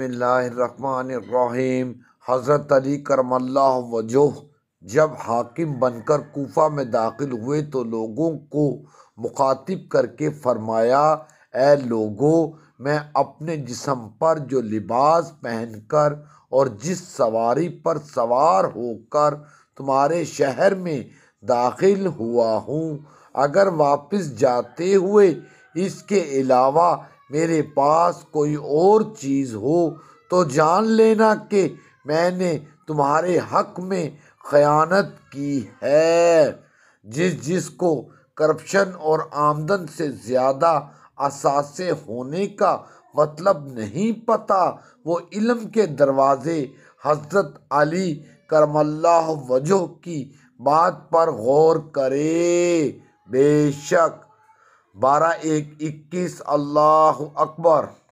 बसमीम हज़रत अली करमल्ला वजोह जब हाकिम बनकर कोफा में दाखिल हुए तो लोगों को मुखातिब करके फरमाया ए लोगो मैं अपने जिसम पर जो लिबास पहनकर और जिस सवारी पर सवार होकर तुम्हारे शहर में दाखिल हुआ हूँ अगर वापस जाते हुए इसके अलावा मेरे पास कोई और चीज़ हो तो जान लेना कि मैंने तुम्हारे हक में ख़यानत की है जिस जिस को करप्शन और आमदन से ज़्यादा असासे होने का मतलब नहीं पता वो इलम के दरवाज़े हज़रत अली करमल्ला वजह की बात पर गौर करे बेशक बारह एक इक्कीस अल्लाह अकबर